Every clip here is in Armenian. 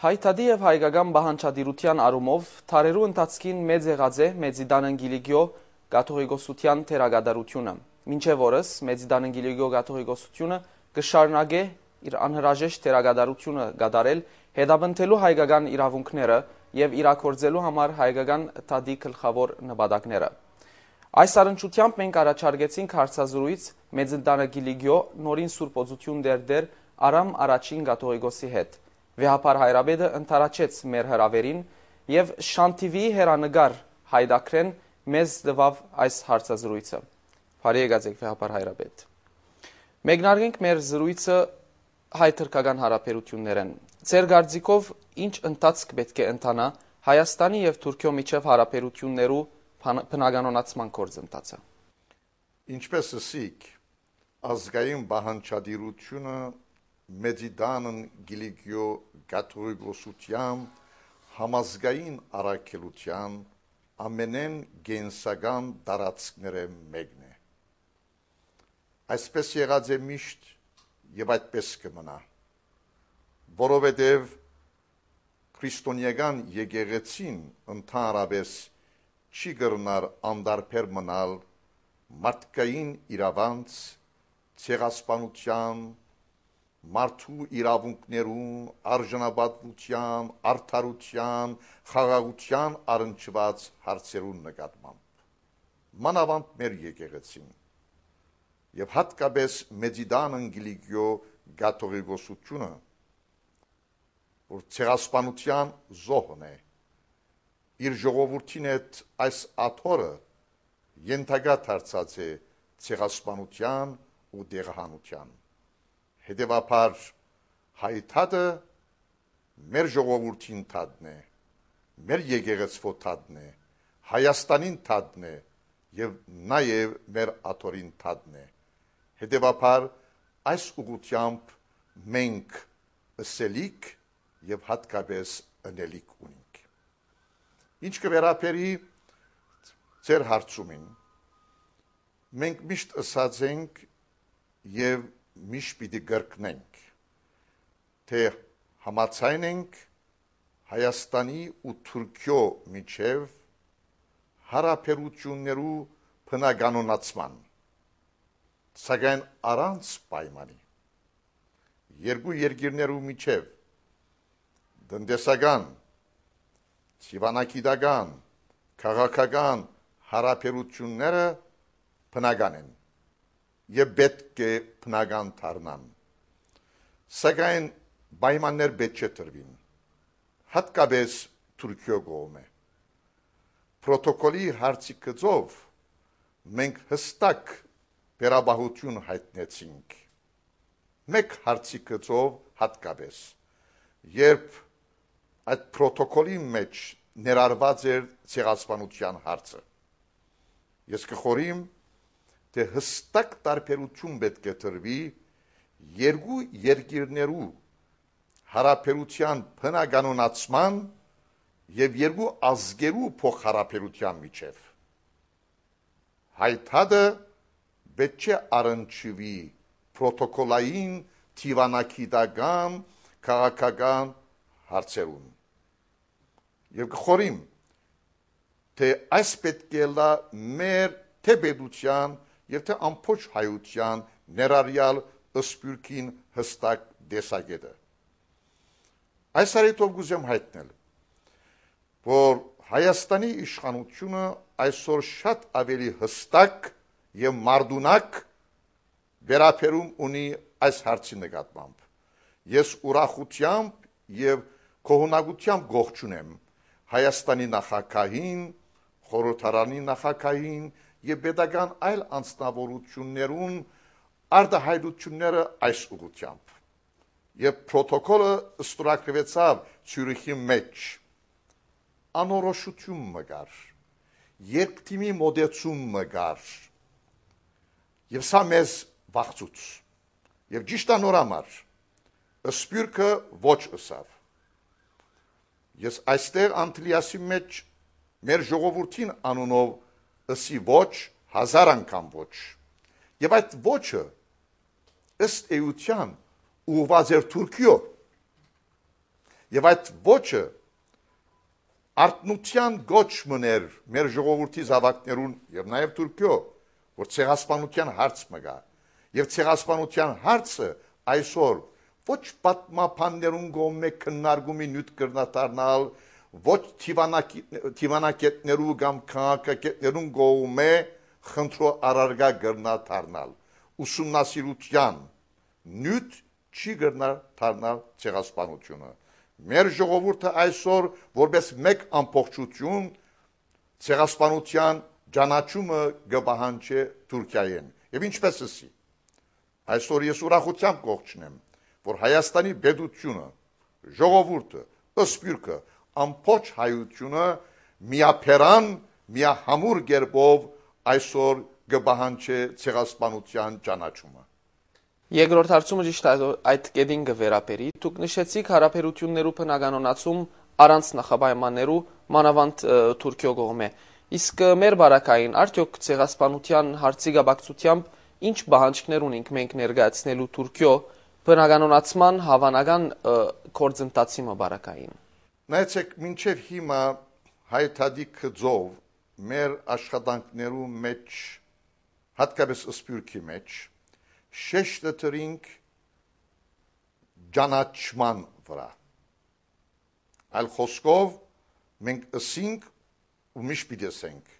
Հայտադի եւ հայկական բանջարդիրության արումով թարերու ընթացքին մեծ եղած է Մեծիդանն Գիլիգիո կաթողիկոսության թերագադարությունը։ Մինչև օրս Մեծիդանն Գիլիգիո կաթողիկոսությունը կշարունակե իր անհրաժեշտ թերագադարությունը գադարել հետապնդելու հայկական իրավունքները եւ իրակորձելու համար հայկական թադի գլխավոր նպատակները։ Այս առնչությամբ մենք առաջարկեցինք հարցազրույց Մեծիդանը Գիլիգիո նորին Սուրբ Օծություն դերդեր Արամ Արաչին կաթողիկոսի հետ։ դեր, Վեհապար Հայրաբեդը ընդառաջեց մեր հրավերին եւ Շանթիվի հերանգար Հայդակրեն մեզ տվավ այս հարցազրույցը։ Բարի եկածեք Վեհապար Հայրաբեդ։ Մեկնարկենք մեր զրույցը հայ թրկական հարաբերություններեն։ Ձեր գարձիկով ինչ ընթացք պետք է ընթանա Հայաստանի եւ Թուրքիո միջև հարաբերություններու բնականոնացման գործընթացը։ Ինչպես ասիք, ազգային բանջարդիրությունը մեդիդանն գիլիկյո գաթուրի գոսությամ համազգային առաքելության ամենեն գենսական տարածքները մեկն է այսպես եղած է միշտ եւ այդպես կմնա որովհետեւ քրիստոնեական եկեղեցին ընդհանրապես չի գրնար անդարբեր մնալ մարդկային իրավանց ցեղասպանության մարդու իրավունքներում, արժանապատվության, արդարության, խաղաղության առնչված հարցերուն նկատմամբ։ Մանավանդ մեր եկեղեցին եւ հատկապես Մեդիդան Անգլիգիո գաթողիկոսությունը, որ ցեղասպանության զոհն է, իր ժողովրդին այդ այս աթորը յենթագա դարձած է ցեղասպանության ու դեղահանության Հետևաբար հայտադը մեր ժողովրդին թադն է, մեր եկեղեցվո թադն է, Հայաստանին թադն է եւ նաեւ մեր աթորին թադն է։ Հետևաբար այս ուղությամբ մենք ըսելիք եւ հատկապես ընելիք ունենք։ Ինչ կվերապերի ձեր հարցումին։ Մենք միշտ ասած ենք եւ միշտ պիտի գրկնենք, թե համացայն ենք Հայաստանի ու Թուրքիո միջև հարաբերություններու փնականոնացման սակայն առանց պայմանի երկու երկիրներու միջև դնդեսական ցիվանակիդական քաղաքական հարաբերությունները բնական են եւ պետք է բնական դառնան։ Սակայն պայմաններ պետք չէ տրվին։ Հատկապես Թուրքիո կողմը։ Պրոտոկոլի հարցի գծով մենք հստակ վերաբահություն հայտնեցինք։ Մեկ հարցի գծով հատկապես, երբ այդ պրոտոկոլի մեջ ներառված էր ցեղասպանության հարցը։ Ես կխորիմ թե հստակ տարբերություն պետք է թրվի երկու երկիրներու հարաբերության բնականոնացման եւ երկու ազգերու փոխհարաբերության միջև հայտադը պետք է առնչվի պրոտոկոլային տիվանակիտական քաղաքական հարցերում եւ խորիմ թե այս պետք է լա մեր թե պետության եւ թե ամբողջ հայության ներառյալ ըսպյուրքին հստակ դեսագետը։ Այս արիտով գուզեմ հայտնել, որ Հայաստանի իշխանությունը այսօր շատ ավելի հստակ եւ մարդունակ վերաբերում ունի այս հարցի նկատմամբ։ Ես ուրախությամբ եւ կողոնակությամբ գողջունեմ Հայաստանի նախագահին, խորհրդարանի նախագահին, եւ pedagogan այլ անձնավորություններուն արդահայտությունները այս ուղությամբ։ Եվ պրոտոկոլը ստորագրվեցավ Ցյուրիխի մեջ։ Անորոշություն մգար։ Երկտիմի մոդեցում մգար։ Եվ սա մեզ վախծուց։ Եվ ճիշտ անորամար։ Սպյուրքը ոչ ըսավ։ Ես այստեղ Անտլիասի մեջ մեր ժողովրդին անունով ըսի ոչ, հազար անգամ ոչ։ Եվ այդ ոչը ըստ էության ուղված էր Թուրքիո։ Եվ այդ ոչը արտնության գոչմն էր մեր ժողովրդի զավակներուն եւ նաեւ Թուրքիո, որ ցեղասպանության հարց մգա։ Եվ ցեղասպանության հարցը այսօր ոչ պատմապաններուն գոմե քննարկումի նյութ կրնա դառնալ, ոչ թիվանակետներու կամ քաղաքակետներուն գոում է խնդրո առարգա գրնա դառնալ ուսումնասիրության նյութ չի գրնա դառնալ ցեղասպանությունը մեր ժողովուրդը այսօր որպես մեկ ամբողջություն ցեղասպանության ճանաչումը գբահանչե Թուրքիայեն եւ ինչպես էսի այսօր ես ուրախությամբ կողջնեմ որ Հայաստանի բեդությունը ժողովուրդը ըսպյուրքը ամբողջ հայությունը միապերան, միահամուր կերպով այսօր գբահանչե ցեղասպանության ճանաչումը։ Երկրորդ հարցումը ճիշտ այդ կետին կվերապերի։ Դուք նշեցիք հարաբերություններու բնականոնացում առանց նախապայմաններու մանավանդ Թուրքիո կողմէ։ Իսկ մեր բարակային արդյոք ցեղասպանության հարցի գաբակցությամբ ինչ բանջկներ ունենք մենք ներկայացնելու Թուրքիո բնականոնացման հավանական գործընթացի մը բարակային։ Նայեցեք, մինչև հիմա հայտադի կծով մեր աշխատանքներու մեջ հատկապես սպյուրքի մեջ շեշտը դրինք ճանաչման վրա։ Այլ խոսքով մենք ասինք ու միշտ պիտի ասենք,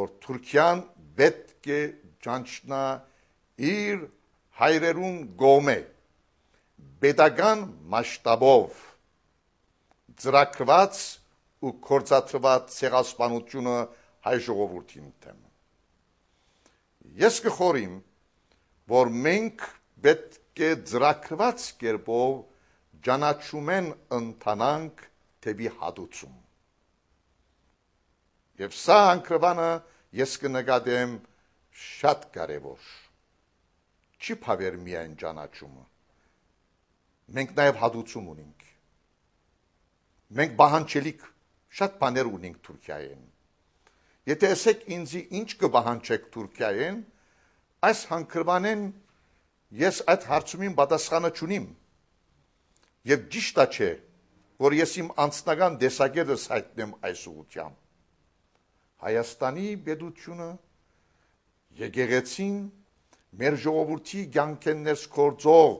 որ Թուրքիան պետք է ճանչնա իր հայրերուն գոմե, պետական մասշտաբով ծրագրված ու կործածված ցեղասպանությունը հայ ժողովրդին դեմ։ Ես կխորիմ, որ մենք պետք է ծրագրված կերպով ճանաչում են ընտանանք դեպի հադուցում։ Եվ սա անկրվանը ես կնկատեմ շատ կարևոր։ Չի փավեր միայն ճանաչումը։ Մենք նաև հադուցում ունենք Մենք բահանջելիք շատ բաներ ունենք Թուրքիայեն։ Եթե ասեք ինձի ինչ կբահանջեք Թուրքիայեն, այս հանգրվանեն ես այդ հարցումին պատասխանը չունիմ։ Եվ ճիշտ է չէ, որ ես իմ անձնական դեսակետս հայտնեմ այս ուղությամբ։ Հայաստանի պետությունը եկեղեցին մեր ժողովրդի ցանկերս կորցող